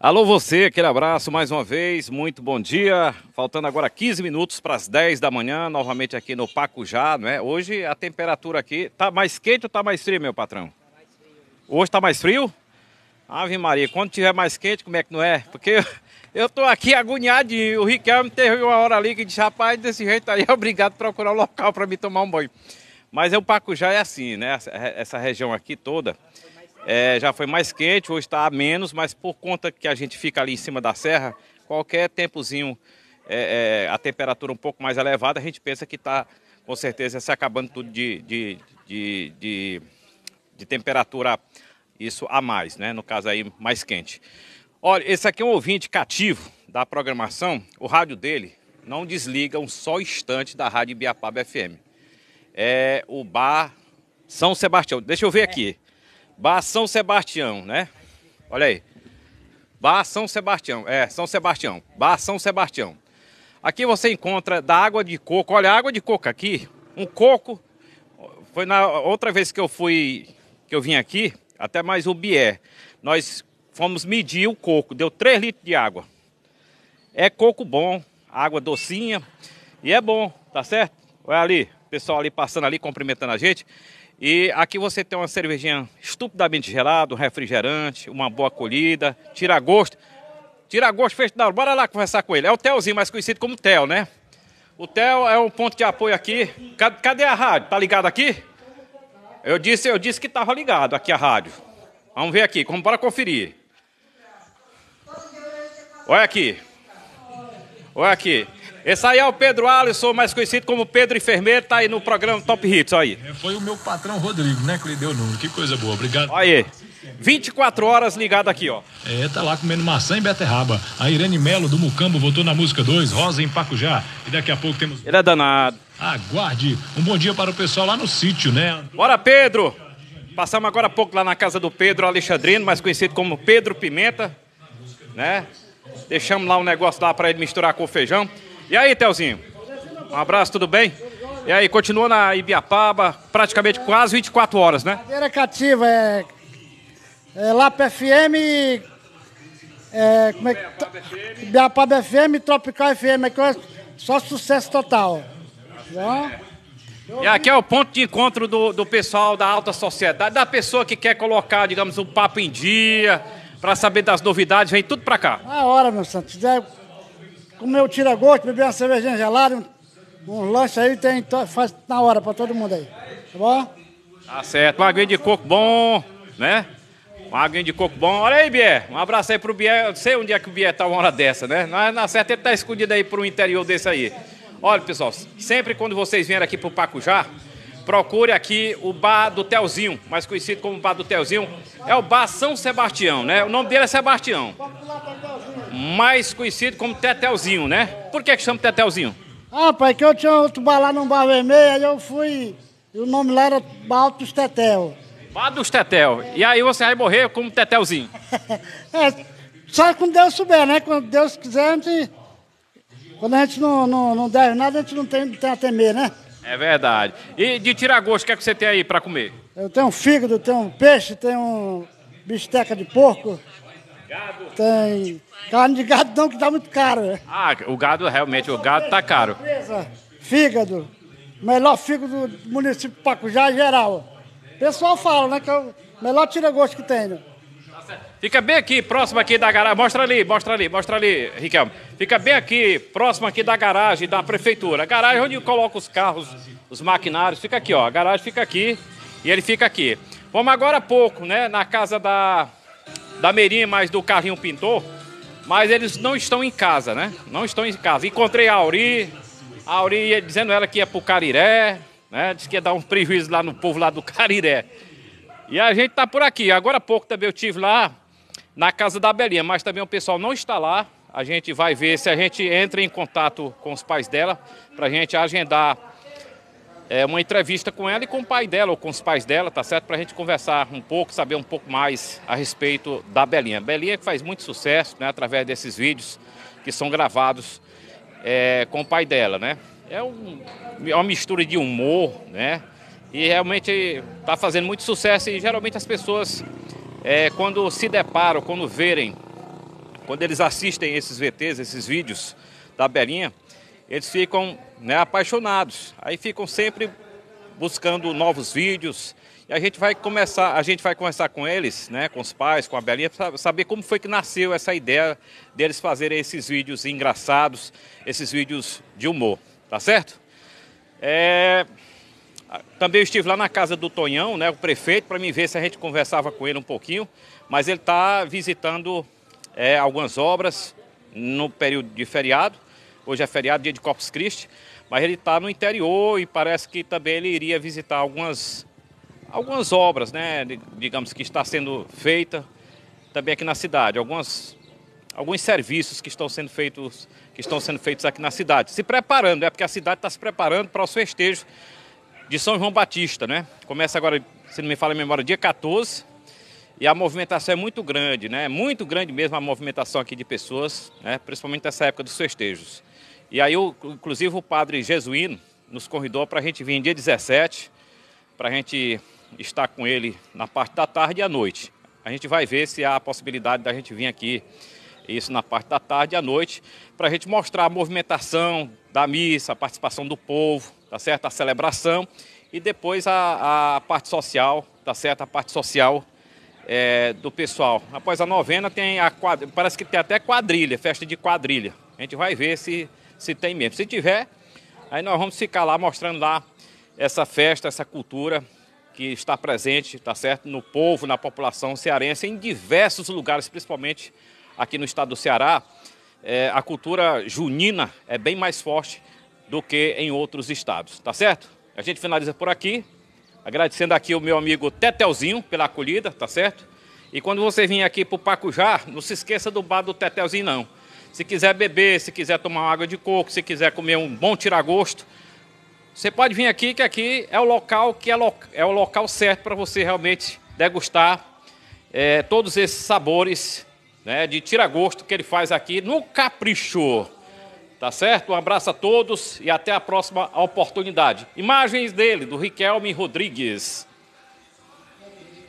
Alô você, aquele abraço mais uma vez, muito bom dia. Faltando agora 15 minutos para as 10 da manhã, novamente aqui no Pacujá, né? Hoje a temperatura aqui tá mais quente ou tá mais frio, meu patrão? Tá Hoje tá mais frio? Ave Maria, quando tiver mais quente, como é que não é? Porque eu tô aqui agoniado, o Riquelme teve uma hora ali que disse, rapaz, desse jeito aí é obrigado a procurar um local para me tomar um banho. Mas é o Pacujá é assim, né? Essa região aqui toda é, já foi mais quente, hoje está a menos, mas por conta que a gente fica ali em cima da serra, qualquer tempozinho, é, é, a temperatura um pouco mais elevada, a gente pensa que está, com certeza, se acabando tudo de, de, de, de, de temperatura isso a mais, né? No caso aí, mais quente. Olha, esse aqui é um ouvinte cativo da programação, o rádio dele não desliga um só instante da rádio Biapaba FM. É o bar São Sebastião. Deixa eu ver é. aqui. Bar São Sebastião, né? Olha aí. Bar São Sebastião. É, São Sebastião. Bar São Sebastião. Aqui você encontra da água de coco. Olha, a água de coco aqui, um coco. Foi na outra vez que eu fui, que eu vim aqui, até mais o Bier. Nós fomos medir o coco, deu 3 litros de água. É coco bom, água docinha e é bom, tá certo? Olha ali, pessoal ali passando ali, cumprimentando a gente. E aqui você tem uma cervejinha estupidamente gelada, um refrigerante, uma boa colhida, tira gosto. Tira gosto feito da hora. Bora lá conversar com ele. É o Telzinho, mais conhecido como Tel, né? O Tel é um ponto de apoio aqui. Cadê a rádio? Tá ligado aqui? Eu disse, eu disse que estava ligado aqui a rádio. Vamos ver aqui, como para conferir. Olha aqui. Olha aqui. Esse aí é o Pedro Alisson, mais conhecido como Pedro Enfermeiro, tá aí no programa Top Hits, aí. É, foi o meu patrão Rodrigo, né, que lhe deu o número. Que coisa boa, obrigado. Aí. 24 horas ligado aqui, ó. É, tá lá comendo maçã e beterraba. A Irene Melo do Mucambo votou na música 2, Rosa em Pacujá. E daqui a pouco temos. Ele é danado. Aguarde. Um bom dia para o pessoal lá no sítio, né? Bora, Pedro! Passamos agora há pouco lá na casa do Pedro Alexandrino, mais conhecido como Pedro Pimenta, né? Deixamos lá um negócio lá para ele misturar com o feijão. E aí, Telzinho? Um abraço, tudo bem? E aí, continua na Ibiapaba, praticamente quase 24 horas, né? Cadeira cativa, é. é Lapa FM. É, como é que. Ibiapaba FM, Tropical FM, é só sucesso total. e aqui é o ponto de encontro do, do pessoal da alta sociedade, da pessoa que quer colocar, digamos, o um papo em dia, para saber das novidades, vem tudo para cá. Na hora, meu santo. É como o tira gosto, beber uma cervejinha gelada, um, um lanche aí, tem, faz na hora para todo mundo aí. Tá bom? Tá certo. Uma aguinha de coco bom, né? Uma aguinha de coco bom. Olha aí, Bier. Um abraço aí pro Bier. Eu sei onde é que o Bier tá uma hora dessa, né? na é, é certa ele tá escondido aí pro interior desse aí. Olha, pessoal, sempre quando vocês vierem aqui pro Pacujá, procure aqui o bar do Telzinho, mais conhecido como bar do Telzinho. É o bar São Sebastião, né? O nome dele é Sebastião mais conhecido como Tetelzinho, né? Por que, que chama Tetelzinho? Ah, pai, que eu tinha outro bar lá num bar vermelho, aí eu fui. E o nome lá era Bar dos Tetel. Bar dos Tetel. E aí você vai morrer como Tetelzinho. é, só quando Deus souber, né? Quando Deus quiser, a gente, quando a gente não, não, não deve nada, a gente não tem, não tem a temer, né? É verdade. E de gosto, o que, é que você tem aí para comer? Eu tenho fígado, tenho peixe, tenho bisteca de porco. Gado? Tem. Carne de gado não, que está muito cara. Né? Ah, o gado realmente, o gado está caro. Fígado. Melhor fígado do município de Pacujá geral. O pessoal fala, né, que é o melhor tira-gosto que tem, né? Tá fica bem aqui, próximo aqui da garagem. Mostra ali, mostra ali, mostra ali, Riquelme. Fica bem aqui, próximo aqui da garagem da prefeitura. A garagem onde coloca os carros, os maquinários, fica aqui, ó. A garagem fica aqui e ele fica aqui. Vamos agora há pouco, né? Na casa da da Meirinha, mas do Carrinho Pintor. Mas eles não estão em casa, né? Não estão em casa. Encontrei a Auri, a Auri dizendo ela que ia pro Cariré, né? Diz que ia dar um prejuízo lá no povo lá do Cariré. E a gente tá por aqui. Agora há pouco também eu tive lá na casa da Belinha, mas também o pessoal não está lá. A gente vai ver se a gente entra em contato com os pais dela para a gente agendar é, uma entrevista com ela e com o pai dela, ou com os pais dela, tá certo? Para a gente conversar um pouco, saber um pouco mais a respeito da Belinha. Belinha que faz muito sucesso, né, através desses vídeos que são gravados é, com o pai dela, né? É, um, é uma mistura de humor, né? E realmente está fazendo muito sucesso e geralmente as pessoas, é, quando se deparam, quando verem, quando eles assistem esses VTs, esses vídeos da Belinha, eles ficam né, apaixonados. Aí ficam sempre buscando novos vídeos. E a gente vai começar, a gente vai conversar com eles, né, com os pais, com a Belinha, para saber como foi que nasceu essa ideia deles fazerem esses vídeos engraçados, esses vídeos de humor, tá certo? É... Também estive lá na casa do Tonhão, né, o prefeito, para me ver se a gente conversava com ele um pouquinho, mas ele está visitando é, algumas obras no período de feriado Hoje é feriado, dia de Corpus Christi. Mas ele está no interior e parece que também ele iria visitar algumas, algumas obras, né? Digamos que está sendo feita também aqui na cidade. Algumas, alguns serviços que estão sendo feitos que estão sendo feitos aqui na cidade. Se preparando, é né? porque a cidade está se preparando para o festejo de São João Batista, né? Começa agora, se não me fala a memória, dia 14. E a movimentação é muito grande, né? Muito grande mesmo a movimentação aqui de pessoas, né? principalmente nessa época dos festejos. E aí, o, inclusive, o padre Jesuíno nos convidou para a gente vir dia 17, para a gente estar com ele na parte da tarde e à noite. A gente vai ver se há a possibilidade da gente vir aqui, isso na parte da tarde e à noite, para a gente mostrar a movimentação da missa, a participação do povo, tá certo? A celebração e depois a, a parte social, tá certo? A parte social é, do pessoal. Após a novena tem a quadrilha, parece que tem até quadrilha, festa de quadrilha. A gente vai ver se se tem mesmo. Se tiver, aí nós vamos ficar lá mostrando lá essa festa, essa cultura que está presente, tá certo, no povo, na população cearense, em diversos lugares, principalmente aqui no estado do Ceará. É, a cultura junina é bem mais forte do que em outros estados, tá certo? A gente finaliza por aqui, agradecendo aqui o meu amigo Tetelzinho pela acolhida, tá certo? E quando você vir aqui para o Pacujá, não se esqueça do bar do Tetelzinho, não se quiser beber, se quiser tomar água de coco, se quiser comer um bom tiragosto, você pode vir aqui, que aqui é o local que é, lo é o local certo para você realmente degustar é, todos esses sabores né, de tiragosto que ele faz aqui no capricho. Tá certo? Um abraço a todos e até a próxima oportunidade. Imagens dele, do Riquelme Rodrigues.